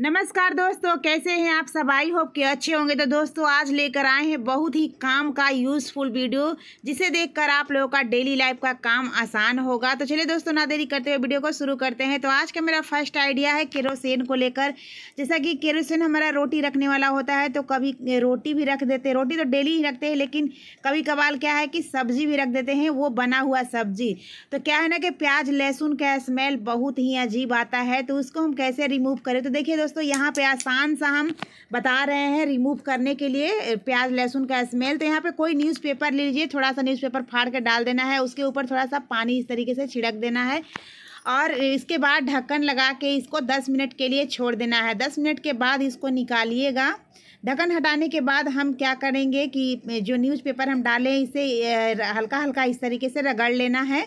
नमस्कार दोस्तों कैसे हैं आप सब आई होप के अच्छे होंगे तो दोस्तों आज लेकर आए हैं बहुत ही काम का यूज़फुल वीडियो जिसे देखकर आप लोगों का डेली लाइफ का काम आसान होगा तो चलिए दोस्तों ना देरी करते हुए वीडियो को शुरू करते हैं तो आज का मेरा फर्स्ट आइडिया है केरोसिन को लेकर जैसा कि केरोसिन हमारा रोटी रखने वाला होता है तो कभी रोटी भी रख देते हैं रोटी तो डेली ही रखते हैं लेकिन कभी कभार क्या है कि सब्जी भी रख देते हैं वो बना हुआ सब्जी तो क्या है ना कि प्याज लहसुन का स्मेल बहुत ही अजीब आता है तो उसको हम कैसे रिमूव करें तो देखिए दोस्तों यहाँ पे आसान सा हम बता रहे हैं रिमूव करने के लिए प्याज लहसुन का स्मेल तो यहाँ पे कोई न्यूज़पेपर ले लीजिए थोड़ा सा न्यूज़पेपर फाड़ कर डाल देना है उसके ऊपर थोड़ा सा पानी इस तरीके से छिड़क देना है और इसके बाद ढक्कन लगा के इसको दस मिनट के लिए छोड़ देना है दस मिनट के बाद इसको निकालिएगा ढक्कन हटाने के बाद हम क्या करेंगे कि जो न्यूज़पेपर हम डालें इसे हल्का हल्का इस तरीके से रगड़ लेना है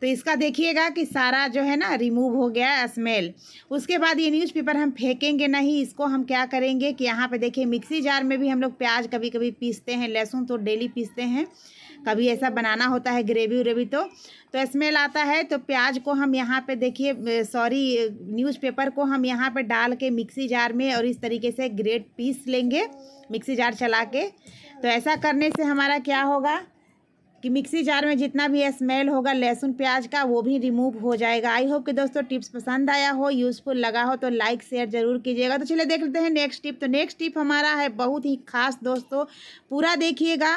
तो इसका देखिएगा कि सारा जो है ना रिमूव हो गया स्मेल उसके बाद ये न्यूज़पेपर हम फेंकेंगे नहीं इसको हम क्या करेंगे कि यहाँ पे देखिए मिक्सी जार में भी हम लोग प्याज कभी कभी पीसते हैं लहसुन तो डेली पीसते हैं कभी ऐसा बनाना होता है ग्रेवी उरेवी तो तो स्मेल आता है तो प्याज को हम यहाँ पे देखिए सॉरी न्यूज़पेपर को हम यहाँ पे डाल के मिक्सी जार में और इस तरीके से ग्रेट पीस लेंगे मिक्सी जार चला के तो ऐसा करने से हमारा क्या होगा कि मिक्सी जार में जितना भी स्मेल होगा लहसुन प्याज का वो भी रिमूव हो जाएगा आई होप कि दोस्तों टिप्स पसंद आया हो यूज़फुल लगा हो तो लाइक शेयर जरूर कीजिएगा तो चलिए देख लेते हैं नेक्स्ट टिप तो नेक्स्ट टिप हमारा है बहुत ही खास दोस्तों पूरा देखिएगा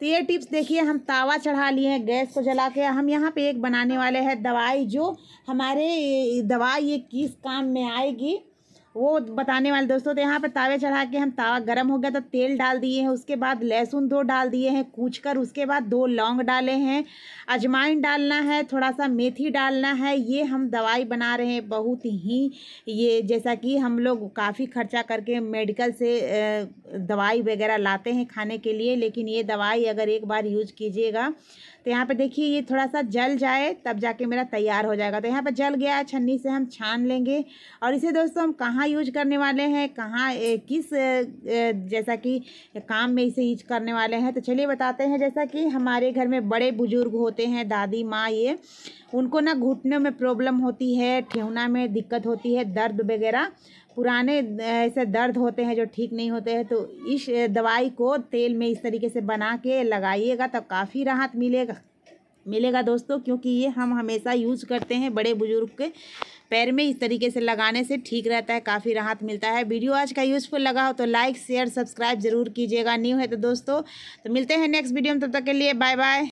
तो ये टिप्स देखिए हम तावा चढ़ा लिए हैं गैस को जला के हम यहाँ पर एक बनाने वाले हैं दवाई जो हमारे दवाई ये किस काम में आएगी वो बताने वाले दोस्तों तो यहाँ पर तावे चढ़ा के हम तावा गर्म हो गया तो तेल डाल दिए हैं उसके बाद लहसुन दो डाल दिए हैं कूच कर उसके बाद दो लौंग डाले हैं अजमाइन डालना है थोड़ा सा मेथी डालना है ये हम दवाई बना रहे हैं बहुत ही ये जैसा कि हम लोग काफ़ी खर्चा करके मेडिकल से दवाई वगैरह लाते हैं खाने के लिए लेकिन ये दवाई अगर एक बार यूज कीजिएगा तो यहाँ पर देखिए ये थोड़ा सा जल जाए तब जाके मेरा तैयार हो जाएगा तो यहाँ पर जल गया छन्नी से हम छान लेंगे और इसे दोस्तों हम कहाँ कहाँ यूज करने वाले हैं कहाँ किस जैसा कि काम में इसे यूज करने वाले हैं तो चलिए बताते हैं जैसा कि हमारे घर में बड़े बुजुर्ग होते हैं दादी माँ ये उनको ना घुटनों में प्रॉब्लम होती है ठेहुना में दिक्कत होती है दर्द वगैरह पुराने ऐसे दर्द होते हैं जो ठीक नहीं होते हैं तो इस दवाई को तेल में इस तरीके से बना के लगाइएगा तो काफ़ी राहत मिलेगा मिलेगा दोस्तों क्योंकि ये हम हमेशा यूज करते हैं बड़े बुजुर्ग के पैर में इस तरीके से लगाने से ठीक रहता है काफ़ी राहत मिलता है वीडियो आज का यूज़फुल लगा हो तो लाइक शेयर सब्सक्राइब जरूर कीजिएगा न्यू है तो दोस्तों तो मिलते हैं नेक्स्ट वीडियो में तब तक के लिए बाय बाय